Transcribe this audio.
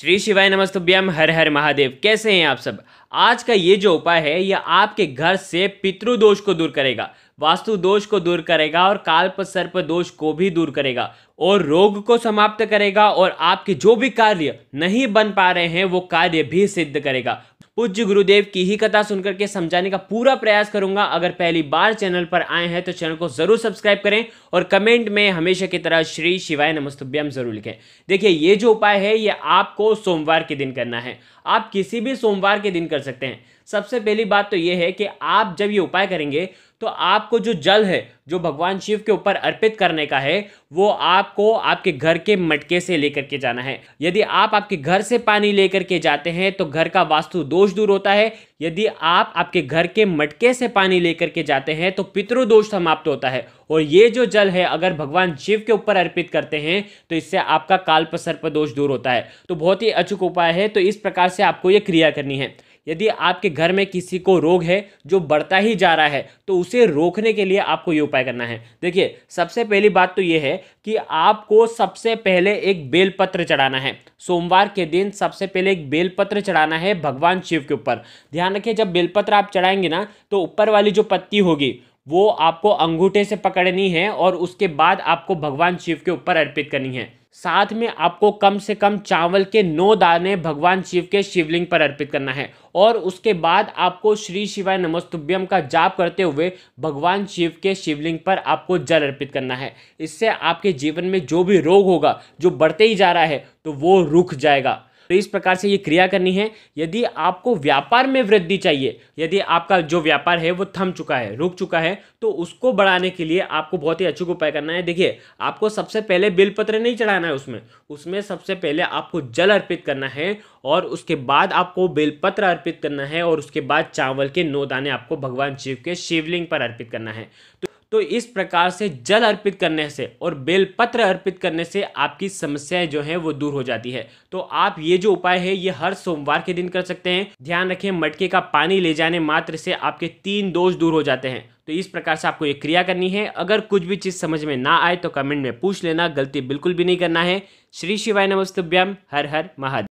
श्री शिवाय नमस्तुभ्यम हर हर महादेव कैसे हैं आप सब आज का ये जो उपाय है ये आपके घर से पितृ दोष को दूर करेगा वास्तु दोष को दूर करेगा और काल्प सर्प दोष को भी दूर करेगा और रोग को समाप्त करेगा और आपके जो भी कार्य नहीं बन पा रहे हैं वो कार्य भी सिद्ध करेगा पूज्य गुरुदेव की ही कथा सुनकर के समझाने का पूरा प्रयास करूंगा अगर पहली बार चैनल पर आए हैं तो चैनल को जरूर सब्सक्राइब करें और कमेंट में हमेशा की तरह श्री शिवाय नमस्तुभ्यम जरूर लिखें देखिए ये जो उपाय है ये आपको सोमवार के दिन करना है आप किसी भी सोमवार के दिन कर सकते हैं सबसे पहली बात तो ये है कि आप जब ये उपाय करेंगे तो आपको जो जल है जो भगवान शिव के ऊपर अर्पित करने का है वो आपको आपके घर के मटके से लेकर के जाना है यदि आप आपके घर से पानी लेकर के जाते हैं तो घर का वास्तु दोष दूर होता है यदि आप आपके घर के मटके से पानी लेकर के जाते हैं तो पितृदोष समाप्त होता है और ये जो जल है अगर भगवान शिव के ऊपर अर्पित करते हैं तो इससे आपका काल्प सर्प दोष दूर होता है तो बहुत ही अचूक उपाय है तो इस प्रकार से आपको ये क्रिया करनी है यदि आपके घर में किसी को रोग है जो बढ़ता ही जा रहा है तो उसे रोकने के लिए आपको ये उपाय करना है देखिए सबसे पहली बात तो ये है कि आपको सबसे पहले एक बेलपत्र चढ़ाना है सोमवार के दिन सबसे पहले एक बेलपत्र चढ़ाना है भगवान शिव के ऊपर ध्यान रखिए जब बेलपत्र आप चढ़ाएंगे ना तो ऊपर वाली जो पत्ती होगी वो आपको अंगूठे से पकड़नी है और उसके बाद आपको भगवान शिव के ऊपर अर्पित करनी है साथ में आपको कम से कम चावल के नौ दाने भगवान शिव के शिवलिंग पर अर्पित करना है और उसके बाद आपको श्री शिवाय नमस्तुभ्यम का जाप करते हुए भगवान शिव के शिवलिंग पर आपको जल अर्पित करना है इससे आपके जीवन में जो भी रोग होगा जो बढ़ते ही जा रहा है तो वो रुक जाएगा तो इस प्रकार से ये क्रिया करनी है यदि आपको व्यापार में वृद्धि चाहिए यदि आपका जो व्यापार है वो थम चुका है रुक चुका है तो उसको बढ़ाने के लिए आपको बहुत ही अचूक उपाय करना है देखिए आपको सबसे पहले बिलपत्र नहीं चढ़ाना है उसमें उसमें सबसे पहले आपको जल अर्पित करना है और उसके बाद आपको बेलपत्र अर्पित करना है और उसके बाद चावल के नौ दाने आपको भगवान शिव के शिवलिंग पर अर्पित करना है तो तो इस प्रकार से जल अर्पित करने से और बेलपत्र अर्पित करने से आपकी समस्याएं जो है वो दूर हो जाती है तो आप ये जो उपाय है ये हर सोमवार के दिन कर सकते हैं ध्यान रखें मटके का पानी ले जाने मात्र से आपके तीन दोष दूर हो जाते हैं तो इस प्रकार से आपको ये क्रिया करनी है अगर कुछ भी चीज़ समझ में ना आए तो कमेंट में पूछ लेना गलती बिल्कुल भी नहीं करना है श्री शिवाय नमस्तभ्यम हर हर महादेव